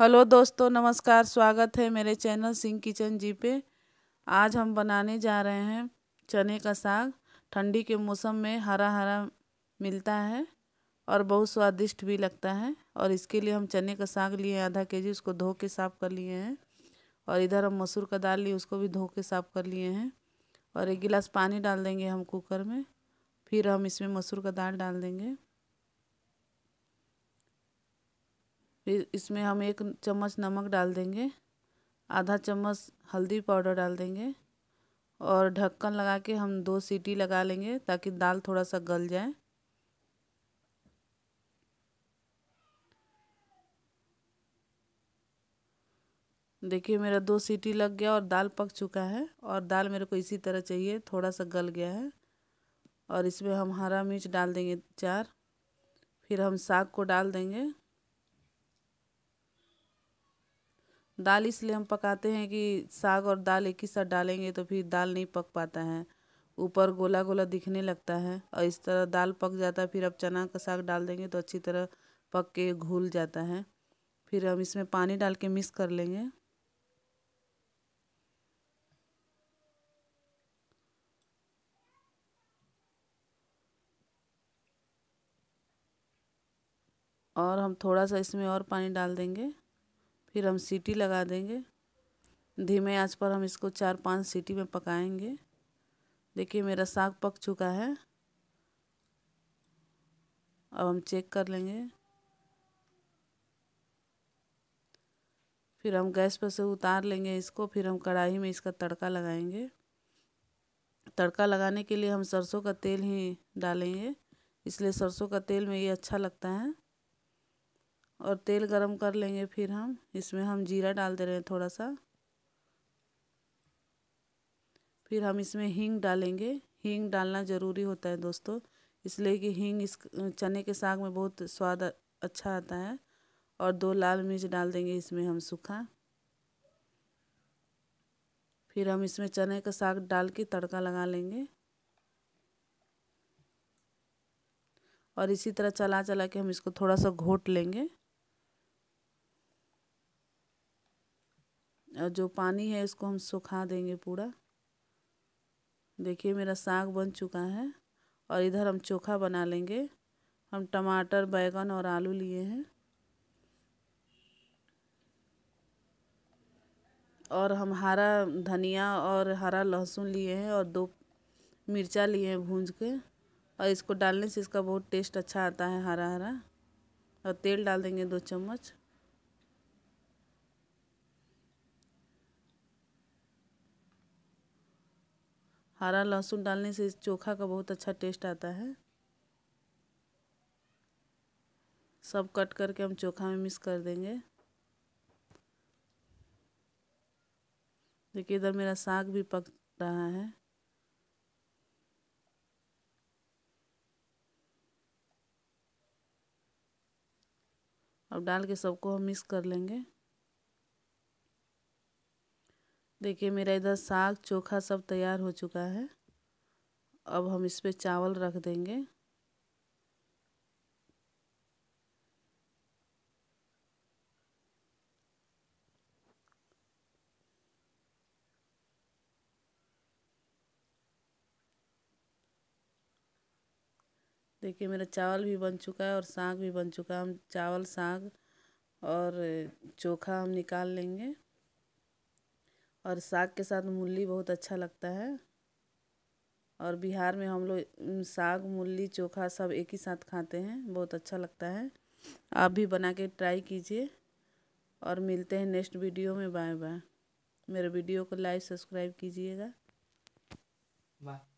hello दोस्तों नमस्कार स्वागत है मेरे चैनल सिंह किचन जी पे आज हम बनाने जा रहे हैं चने का साग ठंडी के मौसम में हरा हरा मिलता है और बहुत स्वादिष्ट भी लगता है और इसके लिए हम चने का साग लिए आधा के जी उसको धो के साफ़ कर लिए हैं और इधर हम मसूर का दाल लिए उसको भी धो के साफ़ कर लिए हैं और एक गिलास पानी डाल देंगे हम कुकर में फिर हम इसमें मसूर का दाल डाल देंगे फिर इसमें हम एक चम्मच नमक डाल देंगे आधा चम्मच हल्दी पाउडर डाल देंगे और ढक्कन लगा के हम दो सीटी लगा लेंगे ताकि दाल थोड़ा सा गल जाए देखिए मेरा दो सीटी लग गया और दाल पक चुका है और दाल मेरे को इसी तरह चाहिए थोड़ा सा गल गया है और इसमें हम हरा मिर्च डाल देंगे चार फिर हम साग को डाल देंगे दाल इसलिए हम पकाते हैं कि साग और दाल एक ही साथ डालेंगे तो फिर दाल नहीं पक पाता है ऊपर गोला गोला दिखने लगता है और इस तरह दाल पक जाता है फिर अब चना का साग डाल देंगे तो अच्छी तरह पक के घुल जाता है फिर हम इसमें पानी डाल के मिक्स कर लेंगे और हम थोड़ा सा इसमें और पानी डाल देंगे फिर हम सीटी लगा देंगे धीमे आंच पर हम इसको चार पांच सीटी में पकाएंगे देखिए मेरा साग पक चुका है अब हम चेक कर लेंगे फिर हम गैस पर से उतार लेंगे इसको फिर हम कढ़ाई में इसका तड़का लगाएंगे तड़का लगाने के लिए हम सरसों का तेल ही डालेंगे इसलिए सरसों का तेल में ये अच्छा लगता है और तेल गरम कर लेंगे फिर हम इसमें हम जीरा डाल दे रहे हैं थोड़ा सा फिर हम इसमें हींग डालेंगे हींग डालना ज़रूरी होता है दोस्तों इसलिए कि हींग इस चने के साग में बहुत स्वाद अच्छा आता है और दो लाल मिर्च डाल देंगे इसमें हम सूखा फिर हम इसमें चने का साग डाल के तड़का लगा लेंगे और इसी तरह चला चला के हम इसको थोड़ा सा घोट लेंगे जो पानी है इसको हम सुखा देंगे पूरा देखिए मेरा साग बन चुका है और इधर हम चोखा बना लेंगे हम टमाटर बैगन और आलू लिए हैं और हम हरा धनिया और हरा लहसुन लिए हैं और दो मिर्चा लिए हैं भूंज के और इसको डालने से इसका बहुत टेस्ट अच्छा आता है हरा हरा और तेल डाल देंगे दो चम्मच हरा लहसुन डालने से इस चोखा का बहुत अच्छा टेस्ट आता है सब कट करके हम चोखा में मिक्स कर देंगे देखिए इधर मेरा साग भी पक रहा है अब डाल के सबको हम मिक्स कर लेंगे देखिए मेरा इधर साग चोखा सब तैयार हो चुका है अब हम इस पर चावल रख देंगे देखिए मेरा चावल भी बन चुका है और साग भी बन चुका है हम चावल साग और चोखा हम निकाल लेंगे और साग के साथ मूली बहुत अच्छा लगता है और बिहार में हम लोग साग मूली चोखा सब एक ही साथ खाते हैं बहुत अच्छा लगता है आप भी बना के ट्राई कीजिए और मिलते हैं नेक्स्ट वीडियो में बाय बाय मेरे वीडियो को लाइक सब्सक्राइब कीजिएगा बाय